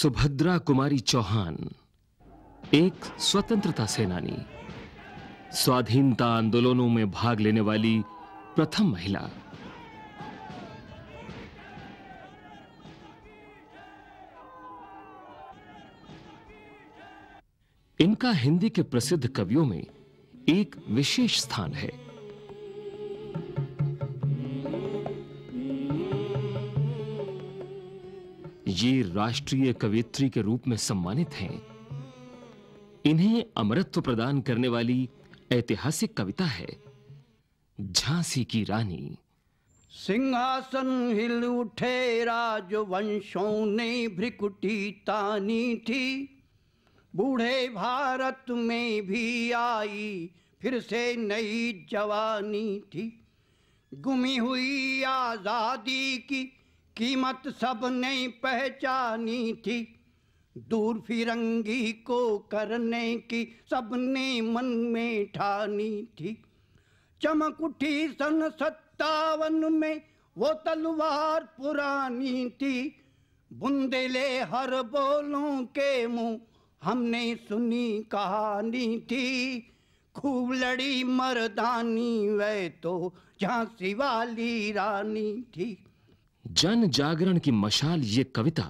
सुभद्रा कुमारी चौहान एक स्वतंत्रता सेनानी स्वाधीनता आंदोलनों में भाग लेने वाली प्रथम महिला इनका हिंदी के प्रसिद्ध कवियों में एक विशेष स्थान है ये राष्ट्रीय कवियत्री के रूप में सम्मानित हैं इन्हें अमरत्व प्रदान करने वाली ऐतिहासिक कविता है झांसी की रानी सिंहासन हिल उठे राजवंशों ने भ्रिकुटी तानी थी बूढ़े भारत में भी आई फिर से नई जवानी थी गुमी हुई आजादी की कीमत सब नहीं पहचानी थी दूर फिरंगी को करने की सबने मन में ठानी थी चमक उठी सन सत्तावन में वो तलवार पुरानी थी बुंदेले हर बोलों के मुंह हमने सुनी कहानी थी खूब लड़ी मर्दानी वह तो झांसी वाली रानी थी जन जागरण की मशाल ये कविता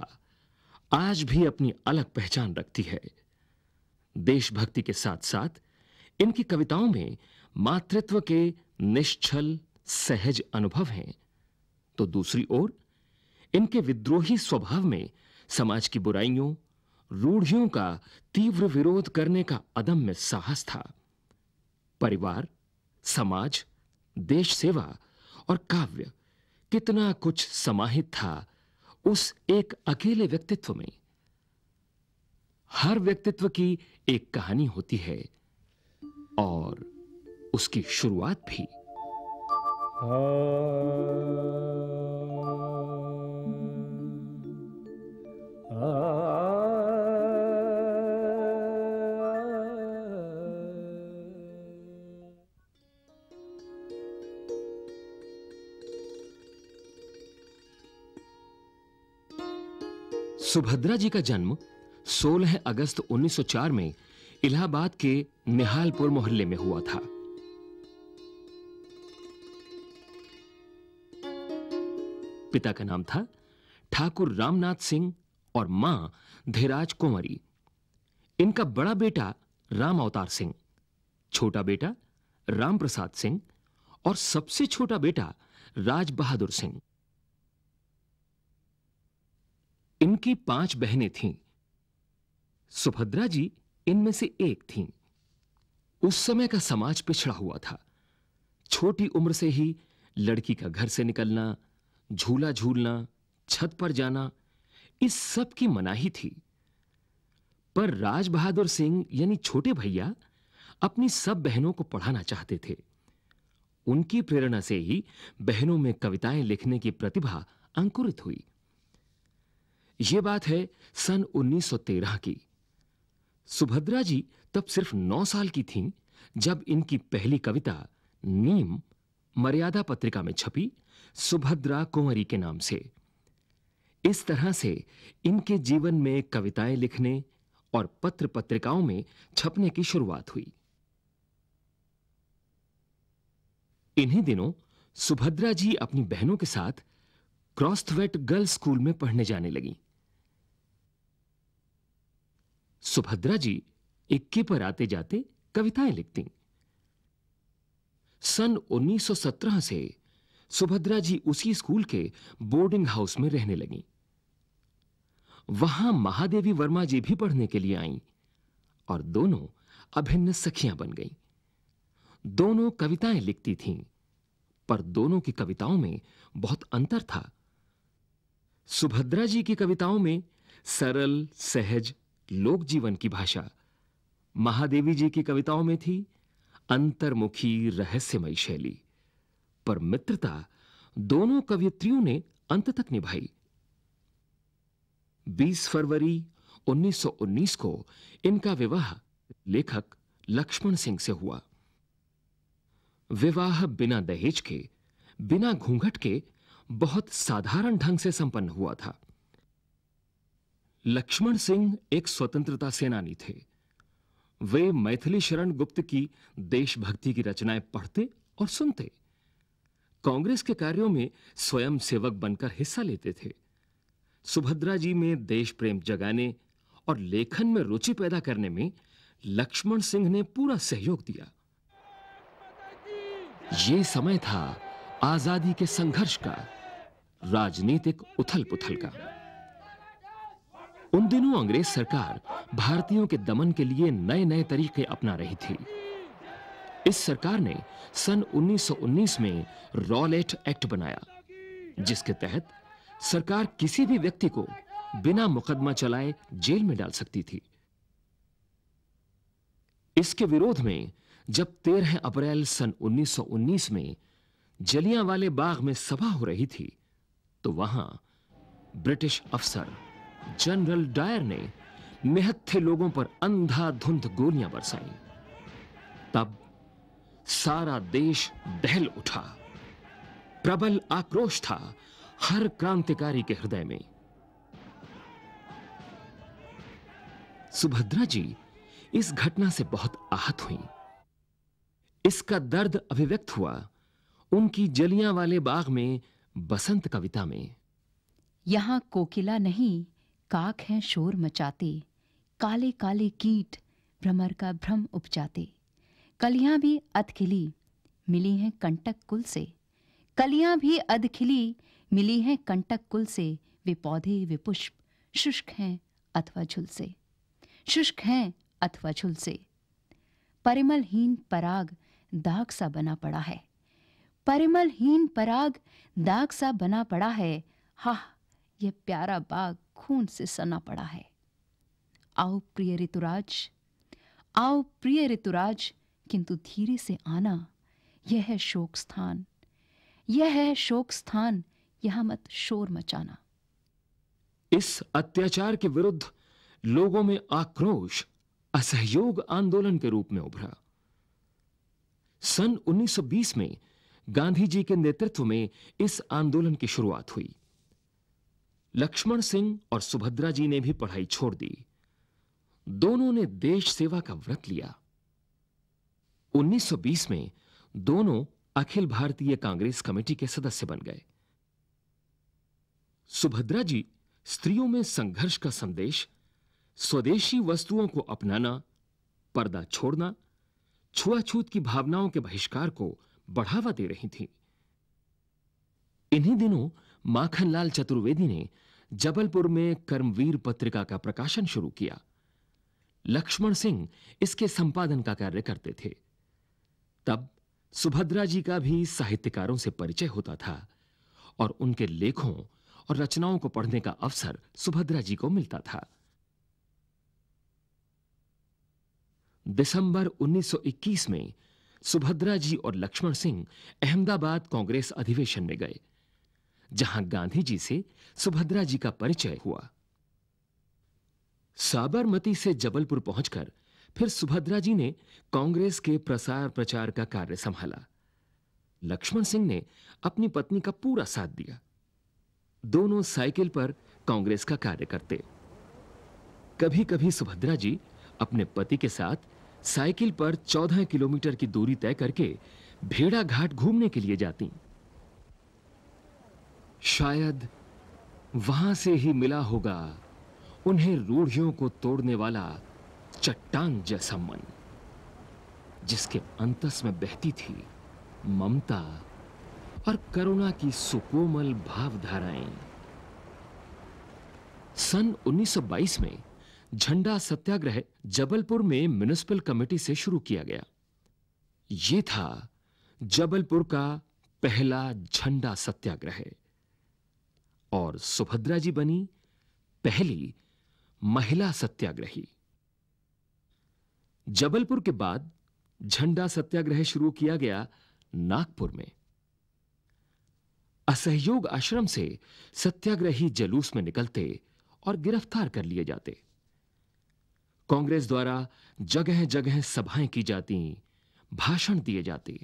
आज भी अपनी अलग पहचान रखती है देशभक्ति के साथ साथ इनकी कविताओं में मातृत्व के निश्चल सहज अनुभव हैं तो दूसरी ओर इनके विद्रोही स्वभाव में समाज की बुराइयों रूढ़ियों का तीव्र विरोध करने का अदम्य साहस था परिवार समाज देश सेवा और काव्य कितना कुछ समाहित था उस एक अकेले व्यक्तित्व में हर व्यक्तित्व की एक कहानी होती है और उसकी शुरुआत भी आ, हाँ। आ, सुभद्रा जी का जन्म 16 अगस्त 1904 में इलाहाबाद के निहालपुर मोहल्ले में हुआ था पिता का नाम था ठाकुर रामनाथ सिंह और मां धीराज कुंवरी इनका बड़ा बेटा राम अवतार सिंह छोटा बेटा राम प्रसाद सिंह और सबसे छोटा बेटा राज बहादुर सिंह इनकी पांच बहनें थीं सुभद्रा जी इनमें से एक थीं उस समय का समाज पिछड़ा हुआ था छोटी उम्र से ही लड़की का घर से निकलना झूला झूलना छत पर जाना इस सब की मनाही थी पर राज बहादुर सिंह यानी छोटे भैया अपनी सब बहनों को पढ़ाना चाहते थे उनकी प्रेरणा से ही बहनों में कविताएं लिखने की प्रतिभा अंकुरित हुई ये बात है सन 1913 की सुभद्रा जी तब सिर्फ नौ साल की थीं जब इनकी पहली कविता नीम मर्यादा पत्रिका में छपी सुभद्रा कुंवरी के नाम से इस तरह से इनके जीवन में कविताएं लिखने और पत्र पत्रिकाओं में छपने की शुरुआत हुई इन्हीं दिनों सुभद्रा जी अपनी बहनों के साथ क्रॉस्थवेट गर्ल्स स्कूल में पढ़ने जाने लगी सुभद्रा जी इक्के पर आते जाते कविताएं लिखती सन 1917 से सुभद्रा जी उसी स्कूल के बोर्डिंग हाउस में रहने लगी वहां महादेवी वर्मा जी भी पढ़ने के लिए आईं और दोनों अभिन्न सखियां बन गईं दोनों कविताएं लिखती थीं पर दोनों की कविताओं में बहुत अंतर था सुभद्रा जी की कविताओं में सरल सहज लोक जीवन की भाषा महादेवी जी की कविताओं में थी अंतर्मुखी रहस्यमय शैली पर मित्रता दोनों कवियत्रियों ने अंत तक निभाई 20 फरवरी 1919 को इनका विवाह लेखक लक्ष्मण सिंह से हुआ विवाह बिना दहेज के बिना घूंघट के बहुत साधारण ढंग से संपन्न हुआ था लक्ष्मण सिंह एक स्वतंत्रता सेनानी थे वे मैथिली शरण गुप्त की देशभक्ति की रचनाएं पढ़ते और सुनते कांग्रेस के कार्यों में स्वयं सेवक बनकर हिस्सा लेते थे सुभद्रा जी में देश प्रेम जगाने और लेखन में रुचि पैदा करने में लक्ष्मण सिंह ने पूरा सहयोग दिया ये समय था आजादी के संघर्ष का राजनीतिक उथल-पुथल का उन दिनों अंग्रेज सरकार भारतीयों के दमन के लिए नए नए तरीके अपना रही थी इस सरकार ने सन 1919 में रॉलेट एक्ट बनाया जिसके तहत सरकार किसी भी व्यक्ति को बिना मुकदमा चलाए जेल में डाल सकती थी इसके विरोध में जब 13 अप्रैल सन 1919 में वाले बाग में सभा हो रही थी तो वहां ब्रिटिश अफसर जनरल डायर ने निहत्थे लोगों पर अंधाधुंध गोलियां बरसाई तब सारा देश दहल उठा प्रबल आक्रोश था हर क्रांतिकारी के हृदय में सुभद्रा जी इस घटना से बहुत आहत हुई इसका दर्द अभिव्यक्त हुआ उनकी जलियां वाले बाग में बसंत कविता में यहां कोकिला नहीं काक हैं शोर मचाते काले काले कीट भ्रमर का भ्रम उपजाते कलियां भी अधखिली मिली हैं कंटक कुल से कलियां भी अधखिली मिली हैं कंटक कुल से वे पौधे वे पुष्प शुष्क हैं अथवा झुल से शुष्क हैं अथवा झुल से परिमलहीन पराग दाग सा बना पड़ा है परिमलहीन पराग दाग सा बना पड़ा है हा यह प्यारा बाग खून से सना पड़ा है आओ प्रिय ऋतुराज आओ प्रिय ऋतुराज किंतु धीरे से आना यह है शोक स्थान यह है शोक स्थान यहां मत शोर मचाना इस अत्याचार के विरुद्ध लोगों में आक्रोश असहयोग आंदोलन के रूप में उभरा सन 1920 में गांधी जी के नेतृत्व में इस आंदोलन की शुरुआत हुई लक्ष्मण सिंह और सुभद्रा जी ने भी पढ़ाई छोड़ दी दोनों ने देश सेवा का व्रत लिया 1920 में दोनों अखिल भारतीय कांग्रेस कमेटी के सदस्य बन गए सुभद्रा जी स्त्रियों में संघर्ष का संदेश स्वदेशी वस्तुओं को अपनाना पर्दा छोड़ना छुआछूत की भावनाओं के बहिष्कार को बढ़ावा दे रही थी इन्हीं दिनों माखनलाल चतुर्वेदी ने जबलपुर में कर्मवीर पत्रिका का प्रकाशन शुरू किया लक्ष्मण सिंह इसके संपादन का कार्य करते थे तब सुभद्रा जी का भी साहित्यकारों से परिचय होता था और उनके लेखों और रचनाओं को पढ़ने का अवसर सुभद्रा जी को मिलता था दिसंबर 1921 में सुभद्रा जी और लक्ष्मण सिंह अहमदाबाद कांग्रेस अधिवेशन में गए जहां गांधी जी से सुभद्रा जी का परिचय हुआ साबरमती से जबलपुर पहुंचकर फिर सुभद्रा जी ने कांग्रेस के प्रसार प्रचार का कार्य संभाला लक्ष्मण सिंह ने अपनी पत्नी का पूरा साथ दिया दोनों साइकिल पर कांग्रेस का कार्य करते कभी-कभी सुभद्रा जी अपने पति के साथ साइकिल पर 14 किलोमीटर की दूरी तय करके भेड़ाघाट घूमने के लिए जाती शायद वहां से ही मिला होगा उन्हें रूढ़ियों को तोड़ने वाला चट्टान जैसा मन जिसके अंतस में बहती थी ममता और करुणा की सुकोमल भावधाराएं सन 1922 में झंडा सत्याग्रह जबलपुर में म्युनिसिपल कमेटी से शुरू किया गया यह था जबलपुर का पहला झंडा सत्याग्रह और सुभद्रा जी बनी पहली महिला सत्याग्रही जबलपुर के बाद झंडा सत्याग्रह शुरू किया गया नागपुर में असहयोग आश्रम से सत्याग्रही जलूस में निकलते और गिरफ्तार कर लिए जाते कांग्रेस द्वारा जगह-जगह सभाएं की जाती भाषण दिए जाते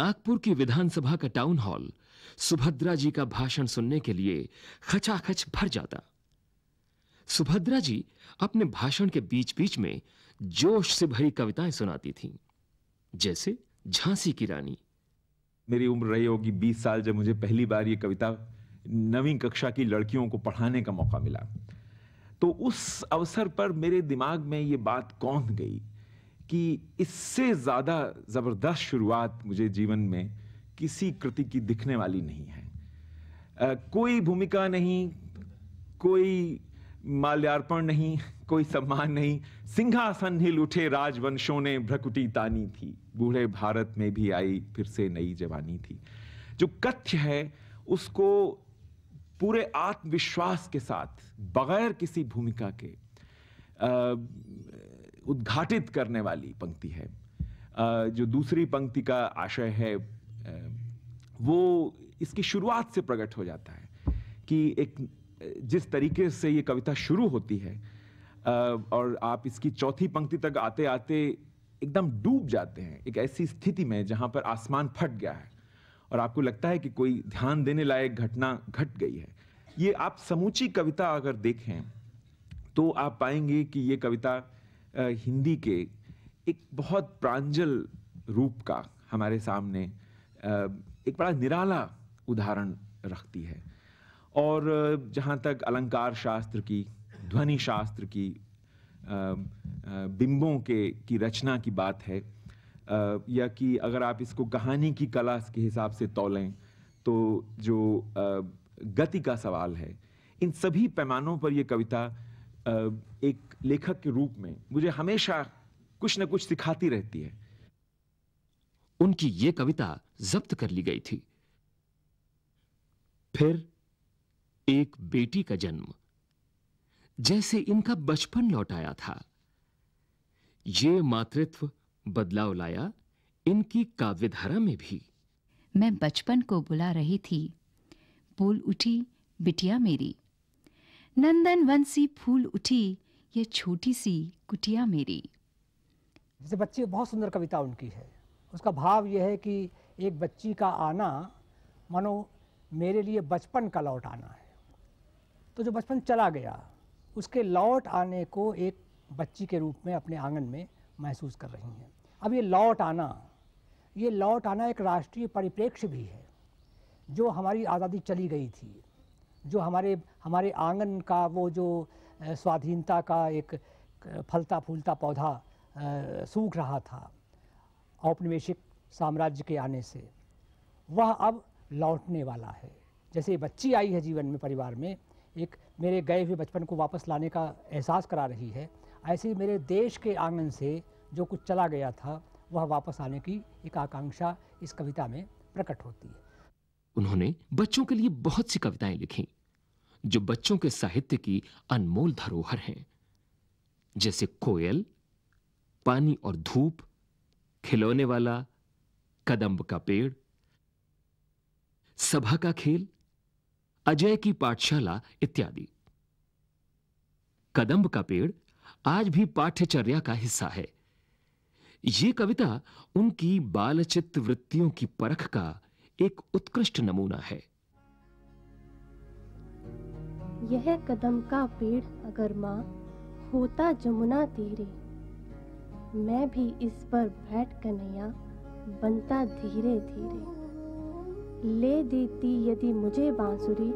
नागपुर की विधानसभा का टाउन हॉल सुभद्रा जी का भाषण सुनने के लिए खचाखच भर जाता सुभद्रा जी अपने भाषण के बीच-बीच में जोश से भरी कविताएं सुनाती थीं जैसे झांसी की रानी मेरी उम्र रही होगी 20 साल जब मुझे पहली बार ये कविता नवीं कक्षा की लड़कियों को पढ़ाने का मौका मिला तो उस अवसर पर मेरे दिमाग में ये बात कौन गई कि इससे ज़्यादा ज़बरदस्त शुरुआत मुझे जीवन में किसी कृति की दिखने वाली नहीं है आ, कोई भूमिका नहीं कोई माल्यार्पण नहीं कोई सम्मान नहीं सिंहासन हिल उठे राजवंशों ने भ्रकुटी तानी थी बूढ़े भारत में भी आई फिर से नई जवानी थी जो कथ्य है उसको पूरे आत्मविश्वास के साथ बगैर किसी भूमिका के उद्घाटित करने वाली पंक्ति है जो दूसरी पंक्ति का आशय है वो इसकी शुरुआत से प्रकट हो जाता है कि एक जिस तरीके से ये कविता शुरू होती है और आप इसकी चौथी पंक्ति तक आते आते एकदम डूब जाते हैं एक ऐसी स्थिति में जहाँ पर आसमान फट गया है और आपको लगता है कि कोई ध्यान देने लायक घटना घट गई है ये आप समूची कविता अगर देखें तो आप पाएंगे कि ये कविता हिंदी के एक बहुत प्रांजल रूप का हमारे सामने एक बड़ा निराला उदाहरण रखती है और जहाँ तक अलंकार शास्त्र की ध्वनि शास्त्र की बिंबों के की रचना की बात है या कि अगर आप इसको कहानी की कला के हिसाब से तोलें तो जो गति का सवाल है इन सभी पैमानों पर यह कविता एक लेखक के रूप में मुझे हमेशा कुछ न कुछ सिखाती रहती है उनकी ये कविता जब्त कर ली गई थी फिर एक बेटी का जन्म जैसे इनका बचपन लौट आया था ये मातृत्व बदलाव लाया इनकी काव्यधारा में भी मैं बचपन को बुला रही थी बोल उठी बिटिया मेरी नंदन वन सी फूल उठी ये छोटी सी कुटिया मेरी जैसे बच्चे बहुत सुंदर कविता उनकी है उसका भाव यह है कि एक बच्ची का आना मानो मेरे लिए बचपन का लौट आना है तो जो बचपन चला गया उसके लौट आने को एक बच्ची के रूप में अपने आंगन में महसूस कर रही हैं अब ये लौट आना ये लौट आना एक राष्ट्रीय परिप्रेक्ष्य भी है जो हमारी आज़ादी चली गई थी जो हमारे हमारे आंगन का वो जो स्वाधीनता का एक फलता फूलता पौधा सूख रहा था औपनिवेशिक साम्राज्य के आने से वह अब लौटने वाला है जैसे बच्ची आई है जीवन में परिवार में एक मेरे गए हुए बचपन को वापस लाने का एहसास करा रही है ऐसे ही मेरे देश के आंगन से जो कुछ चला गया था वह वापस आने की एक आकांक्षा इस कविता में प्रकट होती है उन्होंने बच्चों के लिए बहुत सी कविताएं लिखी जो बच्चों के साहित्य की अनमोल धरोहर हैं जैसे कोयल पानी और धूप खिलौने वाला कदम्ब का पेड़ सभा का खेल अजय की पाठशाला इत्यादि कदम्ब का पेड़ आज भी पाठ्यचर्या का हिस्सा है यह कविता उनकी बालचित वृत्तियों की परख का एक उत्कृष्ट नमूना है यह कदम का पेड़ अगर माँ होता जमुना तेरे मैं भी इस पर बैठ कन्हैया बनता धीरे धीरे ले देती यदि मुझे बांसुरी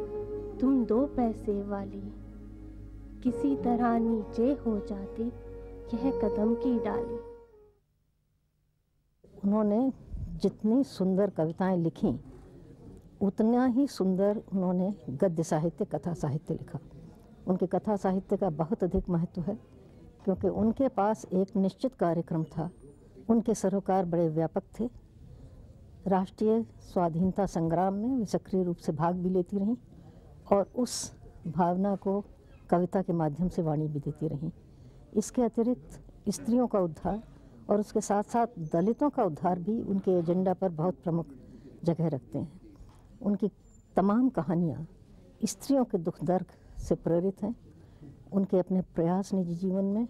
तुम दो पैसे वाली किसी तरह नीचे हो जाती यह कदम की डाली उन्होंने जितनी सुंदर कविताएं लिखी उतना ही सुंदर उन्होंने गद्य साहित्य कथा साहित्य लिखा उनके कथा साहित्य का बहुत अधिक महत्व है क्योंकि उनके पास एक निश्चित कार्यक्रम था उनके सरोकार बड़े व्यापक थे राष्ट्रीय स्वाधीनता संग्राम में वे सक्रिय रूप से भाग भी लेती रहीं और उस भावना को कविता के माध्यम से वाणी भी देती रहीं इसके अतिरिक्त स्त्रियों का उद्धार और उसके साथ साथ दलितों का उद्धार भी उनके एजेंडा पर बहुत प्रमुख जगह रखते हैं उनकी तमाम कहानियाँ स्त्रियों के दुख दर्द से प्रेरित हैं उनके अपने प्रयास निजी जीवन में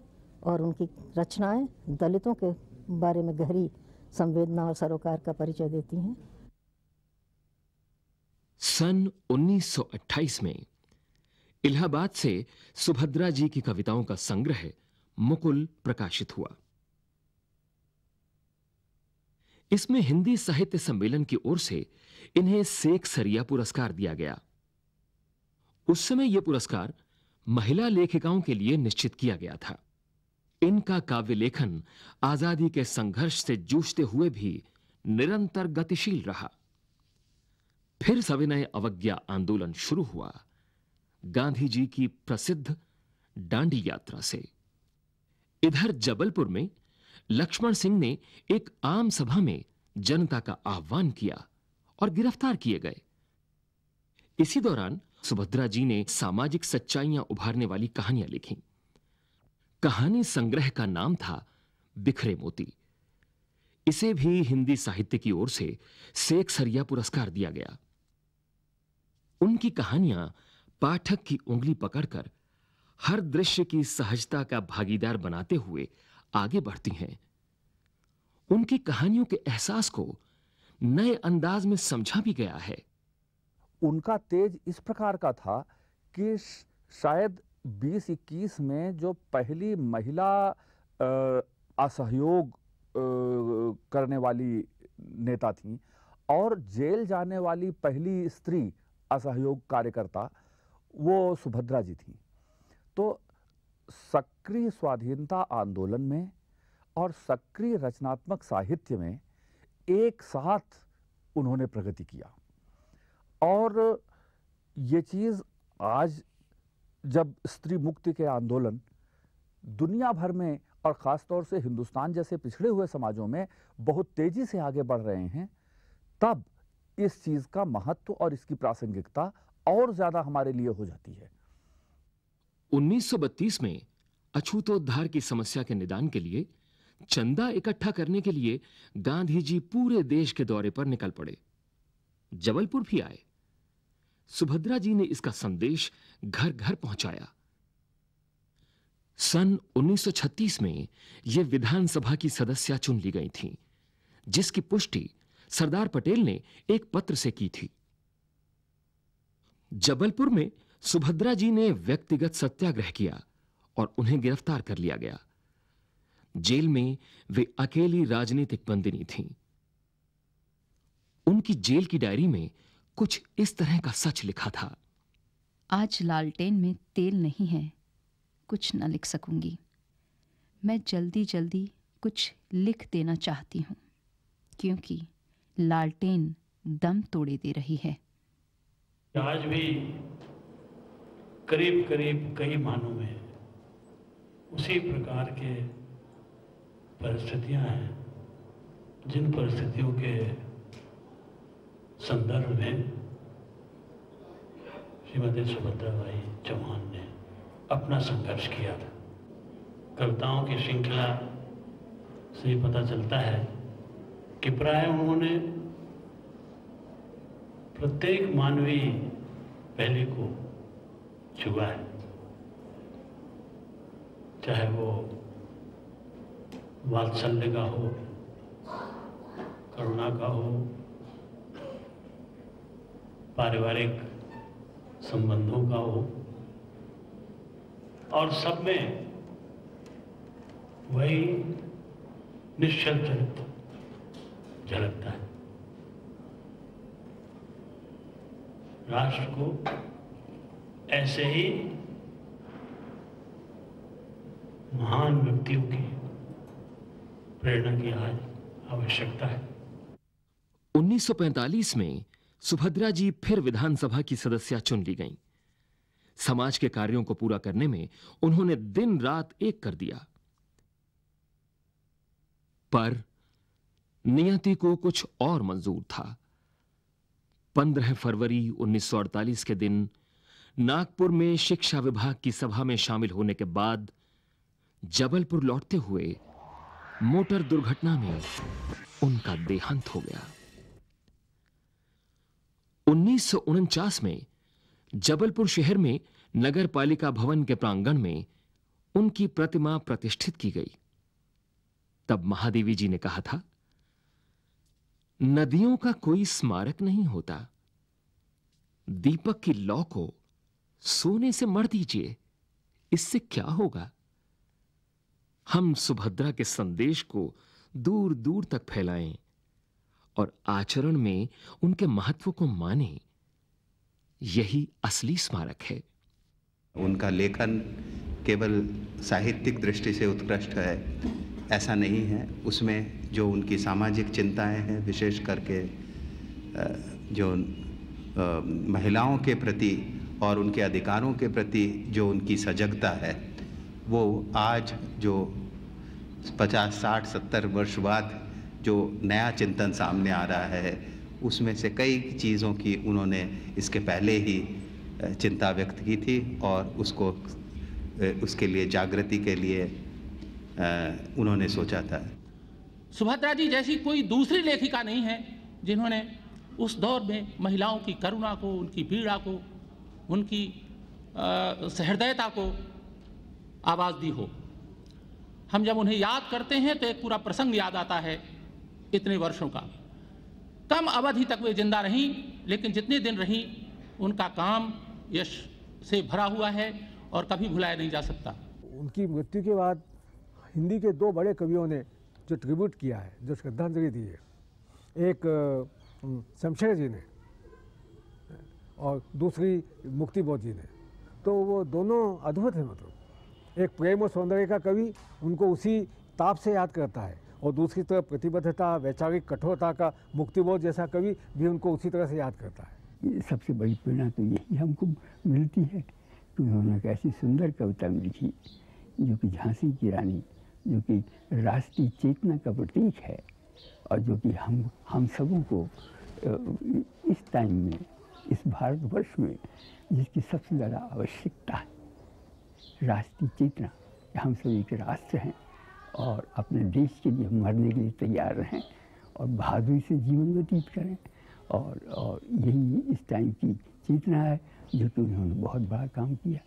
और उनकी रचनाएं दलितों के बारे में गहरी संवेदना और सरोकार का परिचय देती हैं सन 1928 में इलाहाबाद से सुभद्रा जी की कविताओं का संग्रह मुकुल प्रकाशित हुआ इसमें हिंदी साहित्य सम्मेलन की ओर से इन्हें शेख सरिया पुरस्कार दिया गया उस समय यह पुरस्कार महिला लेखिकाओं के लिए निश्चित किया गया था इनका काव्य लेखन आजादी के संघर्ष से जूझते हुए भी निरंतर गतिशील रहा फिर सविनय अवज्ञा आंदोलन शुरू हुआ गांधी जी की प्रसिद्ध डांडी यात्रा से इधर जबलपुर में लक्ष्मण सिंह ने एक आम सभा में जनता का आह्वान किया और गिरफ्तार किए गए इसी दौरान सुभद्रा जी ने सामाजिक सच्चाइयां उभारने वाली कहानियां लिखीं कहानी संग्रह का नाम था बिखरे मोती इसे भी हिंदी साहित्य की ओर से शेख सरिया पुरस्कार दिया गया उनकी कहानियां पाठक की उंगली पकड़कर हर दृश्य की सहजता का भागीदार बनाते हुए आगे बढ़ती हैं उनकी कहानियों के एहसास को नए अंदाज में समझा भी गया है उनका तेज इस प्रकार का था कि शायद 2021 में जो पहली महिला असहयोग करने वाली नेता थी और जेल जाने वाली पहली स्त्री असहयोग कार्यकर्ता वो सुभद्रा जी थी तो सक्रिय स्वाधीनता आंदोलन में और सक्रिय रचनात्मक साहित्य में एक साथ उन्होंने प्रगति किया और ये चीज़ आज जब स्त्री मुक्ति के आंदोलन दुनिया भर में और ख़ास तौर से हिंदुस्तान जैसे पिछड़े हुए समाजों में बहुत तेज़ी से आगे बढ़ रहे हैं तब इस चीज़ का महत्व और इसकी प्रासंगिकता और ज़्यादा हमारे लिए हो जाती है 1932 में अछूतोद्धार की समस्या के निदान के लिए चंदा इकट्ठा करने के लिए गांधी जी पूरे देश के दौरे पर निकल पड़े जबलपुर भी आए सुभद्रा जी ने इसका संदेश घर घर पहुंचाया सन 1936 में ये विधानसभा की सदस्य चुन ली गई थीं, जिसकी पुष्टि सरदार पटेल ने एक पत्र से की थी जबलपुर में सुभद्रा जी ने व्यक्तिगत सत्याग्रह किया और उन्हें गिरफ्तार कर लिया गया जेल में वे अकेली राजनीतिक बंदिनी थीं। उनकी जेल की डायरी में कुछ इस तरह का सच लिखा था आज लालटेन में तेल नहीं है कुछ न लिख सकूंगी मैं जल्दी जल्दी कुछ लिख देना चाहती हूँ क्योंकि लालटेन दम तोड़े दे रही है आज भी करीब करीब कई मानों में उसी प्रकार के परिस्थितियां हैं जिन परिस्थितियों के संदर्भ में श्रीमती सुभद्रा भाई चौहान ने अपना संघर्ष किया था कविताओं की श्रृंखला से पता चलता है कि प्राय उन्होंने प्रत्येक मानवीय पहले को छुआ है चाहे वो वात्सल्य का हो करुणा का हो पारिवारिक संबंधों का हो और सब में वही निश्चल चरित्र झलकता है राष्ट्र को ऐसे ही महान व्यक्तियों की प्रेरणा की आज आवश्यकता है 1945 में सुभद्रा जी फिर विधानसभा की सदस्य चुन ली गईं। समाज के कार्यों को पूरा करने में उन्होंने दिन रात एक कर दिया पर नियति को कुछ और मंजूर था 15 फरवरी 1948 के दिन नागपुर में शिक्षा विभाग की सभा में शामिल होने के बाद जबलपुर लौटते हुए मोटर दुर्घटना में उनका देहांत हो गया 1949 में जबलपुर शहर में नगर पालिका भवन के प्रांगण में उनकी प्रतिमा प्रतिष्ठित की गई तब महादेवी जी ने कहा था नदियों का कोई स्मारक नहीं होता दीपक की लौ को सोने से मर दीजिए इससे क्या होगा हम सुभद्रा के संदेश को दूर दूर तक फैलाएं और आचरण में उनके महत्व को माने यही असली स्मारक है उनका लेखन केवल साहित्यिक दृष्टि से उत्कृष्ट है ऐसा नहीं है उसमें जो उनकी सामाजिक चिंताएं हैं विशेष करके जो महिलाओं के प्रति और उनके अधिकारों के प्रति जो उनकी सजगता है वो आज जो 50, 60, 70 वर्ष बाद जो नया चिंतन सामने आ रहा है उसमें से कई चीज़ों की उन्होंने इसके पहले ही चिंता व्यक्त की थी और उसको उसके लिए जागृति के लिए उन्होंने सोचा था सुभद्रा जी जैसी कोई दूसरी लेखिका नहीं है जिन्होंने उस दौर में महिलाओं की करुणा को उनकी पीड़ा को उनकी सहृदयता को आवाज़ दी हो हम जब उन्हें याद करते हैं तो एक पूरा प्रसंग याद आता है इतने वर्षों का कम अवधि तक वे जिंदा रहीं लेकिन जितने दिन रहीं उनका काम यश से भरा हुआ है और कभी भुलाया नहीं जा सकता उनकी मृत्यु के बाद हिंदी के दो बड़े कवियों ने जो ट्रिब्यूट किया है जो श्रद्धांजलि दी है एक शमशेर जी ने और दूसरी मुक्तिबोध जी ने तो वो दोनों अद्भुत हैं मतलब एक प्रेम और सौंदर्य का कवि उनको उसी ताप से याद करता है और दूसरी तरफ प्रतिबद्धता वैचारिक कठोरता का मुक्तिबोध जैसा कवि भी उनको उसी तरह से याद करता है सबसे बड़ी प्रेरणा तो यही हमको मिलती है कि उन्होंने एक ऐसी सुंदर कविता लिखी जो कि झांसी की रानी जो कि राष्ट्रीय चेतना का प्रतीक है और जो कि हम हम सबों को इस टाइम में इस भारतवर्ष में जिसकी सबसे ज़्यादा आवश्यकता है राष्ट्रीय चेतना हम सब एक राष्ट्र हैं और अपने देश के लिए मरने के लिए तैयार रहें और बहादुरी से जीवन व्यतीत करें और और यही इस टाइम की चेतना है जो कि उन्होंने बहुत बड़ा काम किया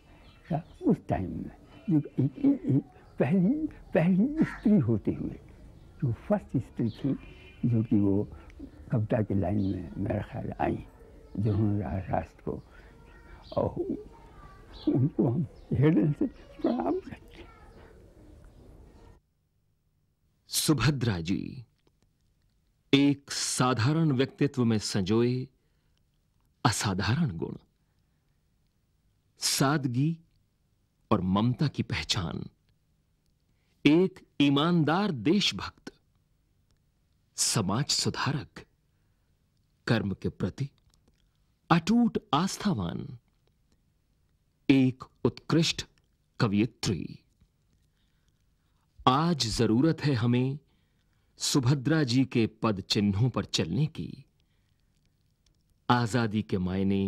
था उस टाइम में जो एक, एक, एक पहली पहली स्त्री होते हुए जो फर्स्ट स्त्री थी जो कि वो कविता के लाइन में मेरा ख्याल आई जो उन्होंने राष्ट्र को और उनको हम हृदय से प्रणाम करें सुभद्रा जी एक साधारण व्यक्तित्व में संजोए असाधारण गुण सादगी और ममता की पहचान एक ईमानदार देशभक्त समाज सुधारक कर्म के प्रति अटूट आस्थावान एक उत्कृष्ट कवियत्री आज जरूरत है हमें सुभद्रा जी के पद चिन्हों पर चलने की आजादी के मायने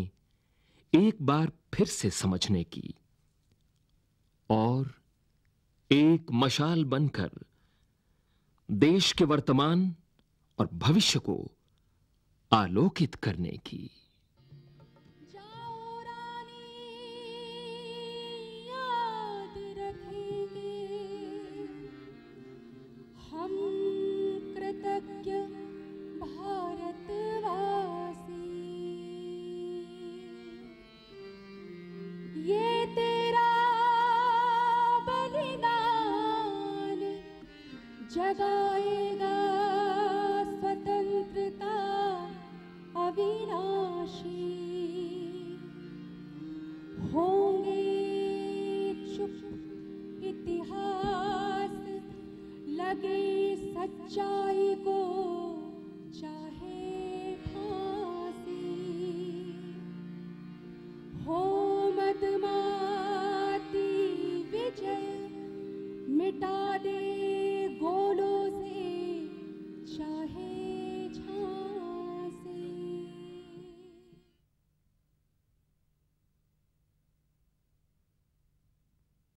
एक बार फिर से समझने की और एक मशाल बनकर देश के वर्तमान और भविष्य को आलोकित करने की bye